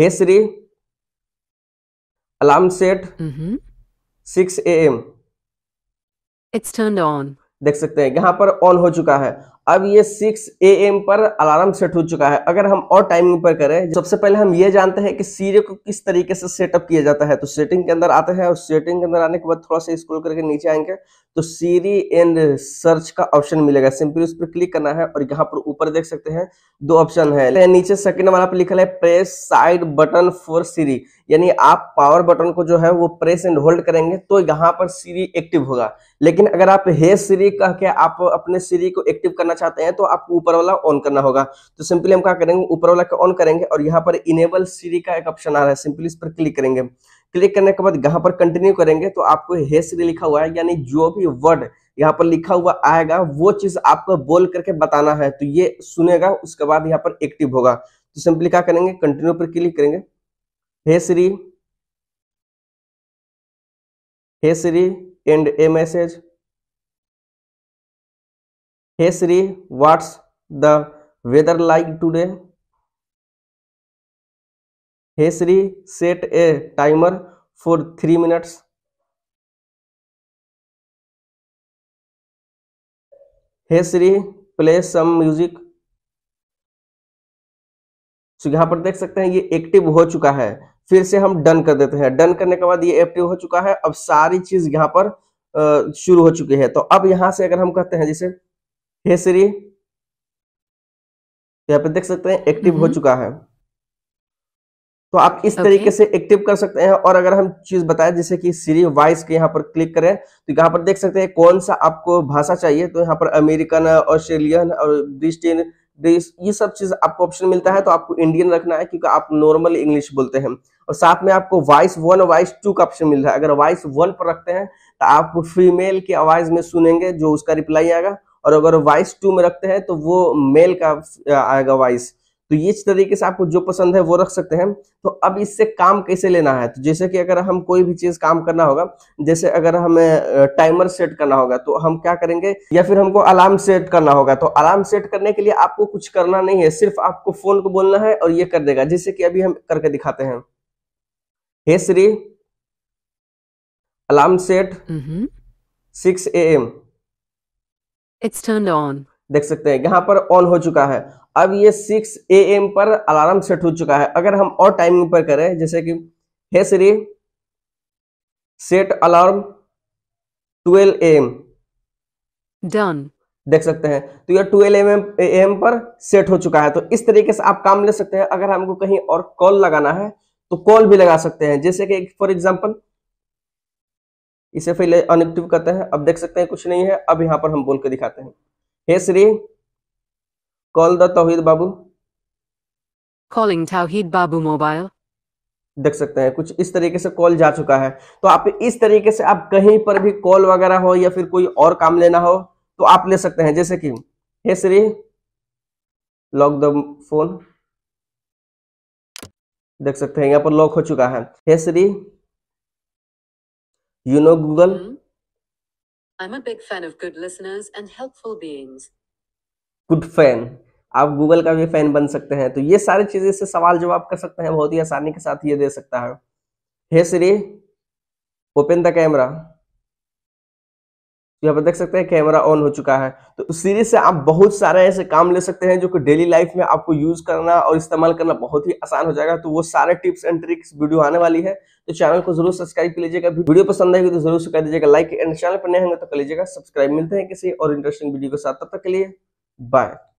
Hey Siri alarm set mm-hmm. Six A M it's turn on देख सकते हैं यहाँ पर ऑन हो चुका है अब ये 6 एम पर अलार्म सेट हो चुका है अगर हम और टाइमिंग पर करें सबसे पहले हम ये जानते हैं कि सीरे को किस तरीके से सेटअप किया जाता है तो सेटिंग के अंदर आते हैं और सेटिंग के अंदर आने के बाद थोड़ा सा स्क्रॉल करके नीचे आएंगे तो सीरी एंड सर्च का ऑप्शन मिलेगा सिंपली उस पर क्लिक करना है और यहाँ पर ऊपर देख सकते हैं दो ऑप्शन है नीचे सेकंड वाला पर लिखा है press side button for Siri यानी आप पावर बटन को जो है वो प्रेस एंड होल्ड करेंगे तो यहाँ पर सीरी एक्टिव होगा लेकिन अगर आप हे सीरी कह के आप अपने सीरी को एक्टिव करना चाहते हैं तो आपको ऊपर वाला ऑन करना होगा तो सिंपली हम क्या करेंगे ऊपर वाला का ऑन करेंगे और यहाँ पर इनेबल सीरी का एक ऑप्शन आ रहा है सिंपली इस पर क्लिक करेंगे क्लिक करने के बाद यहाँ पर कंटिन्यू करेंगे तो आपको हे सीरी लिखा हुआ है यानी जो भी वर्ड यहाँ पर लिखा हुआ आएगा वो चीज आपको बोल करके बताना है तो ये सुनेगा उसके बाद यहाँ पर एक्टिव होगा तो सिंपली क्या करेंगे कंटिन्यू पर क्लिक करेंगे hey Siri hey Siri and a message hey Siri what's the weather like today hey Siri set a timer for three minutes hey Siri play some music तो पर देख सकते हैं ये एक्टिव हो चुका है फिर से हम डन कर देते हैं डन करने के बाद ये एक्टिव हो चुका है अब सारी चीज यहां पर शुरू हो चुकी है तो अब यहां से अगर हम कहते हैं जैसे हे सीरी यहाँ पे देख सकते हैं एक्टिव हो हम्म। चुका है तो आप इस okay. तरीके से एक्टिव कर सकते हैं और अगर हम चीज बताएं जैसे कि सीरी वाइस के यहाँ पर क्लिक करें तो यहाँ पर देख सकते हैं कौन सा आपको भाषा चाहिए तो यहाँ पर अमेरिकन ऑस्ट्रेलियन और ब्रिस्टिन देश ये सब चीज आपको ऑप्शन मिलता है तो आपको इंडियन रखना है क्योंकि आप नॉर्मल इंग्लिश बोलते हैं और साथ में आपको वॉइस वन वॉइस टू का ऑप्शन मिल रहा है अगर वॉइस वन पर रखते हैं तो आप फीमेल की आवाज में सुनेंगे जो उसका रिप्लाई आएगा और अगर वाइस टू में रखते हैं तो वो मेल का आएगा वाइस तो ये तरीके से आपको जो पसंद है वो रख सकते हैं तो अब इससे काम कैसे लेना है तो जैसे कि अगर हम कोई भी चीज काम करना होगा जैसे अगर हमें टाइमर सेट करना होगा तो हम क्या करेंगे या फिर हमको अलार्म सेट करना होगा तो अलार्म सेट करने के लिए आपको कुछ करना नहीं है सिर्फ आपको फोन को बोलना है और ये कर देगा जैसे कि अभी हम करके दिखाते हैं hey Siri alarm set six A M it's turn on देख सकते हैं यहाँ पर ऑन हो चुका है अब ये सिक्स ए एम पर अलार्म सेट हो चुका है अगर हम और टाइमिंग पर करें जैसे कि hey Siri set alarm 12 M done देख सकते हैं तो यह 12 एम एम पर सेट हो चुका है तो इस तरीके से आप काम ले सकते हैं अगर हमको कहीं और कॉल लगाना है तो कॉल भी लगा सकते हैं जैसे कि फॉर एग्जाम्पल इसे पहले अनएक्टिव करते हैं अब देख सकते हैं कुछ नहीं है अब यहाँ पर हम बोल के दिखाते हैं hey Siri call the Tohid Babu calling Tohid Babu mobile देख सकते हैं कुछ इस तरीके से कॉल जा चुका है तो आप इस तरीके से आप कहीं पर भी कॉल वगैरह हो या फिर कोई और काम लेना हो तो आप ले सकते हैं जैसे कि hey Siri lock the phone देख सकते हैं यहाँ पर लॉक हो चुका है hey Siri You know Google? Hmm? I'm a big fan of good listeners and helpful beings. Good fan. आप गूगल का भी फैन बन सकते हैं तो ये सारी चीजें से सवाल जवाब कर सकते हैं बहुत ही आसानी के साथ ये दे सकता है hey Siri open the camera तो यहाँ पर देख सकते हैं कैमरा ऑन हो चुका है तो उस सीरीज से आप बहुत सारे ऐसे काम ले सकते हैं जो कि डेली लाइफ में आपको यूज करना और इस्तेमाल करना बहुत ही आसान हो जाएगा तो वो सारे टिप्स एंड ट्रिक्स वीडियो आने वाली है तो चैनल को जरूर सब्सक्राइब कर लीजिएगा वीडियो पसंद आएगी तो जरूर कर दीजिएगा लाइक एंड चैनल पर नहीं होंगे तो कर लीजिएगा सब्सक्राइब मिलते हैं किसी और इंटरेस्टिंग वीडियो के साथ तब तक के लिए बाय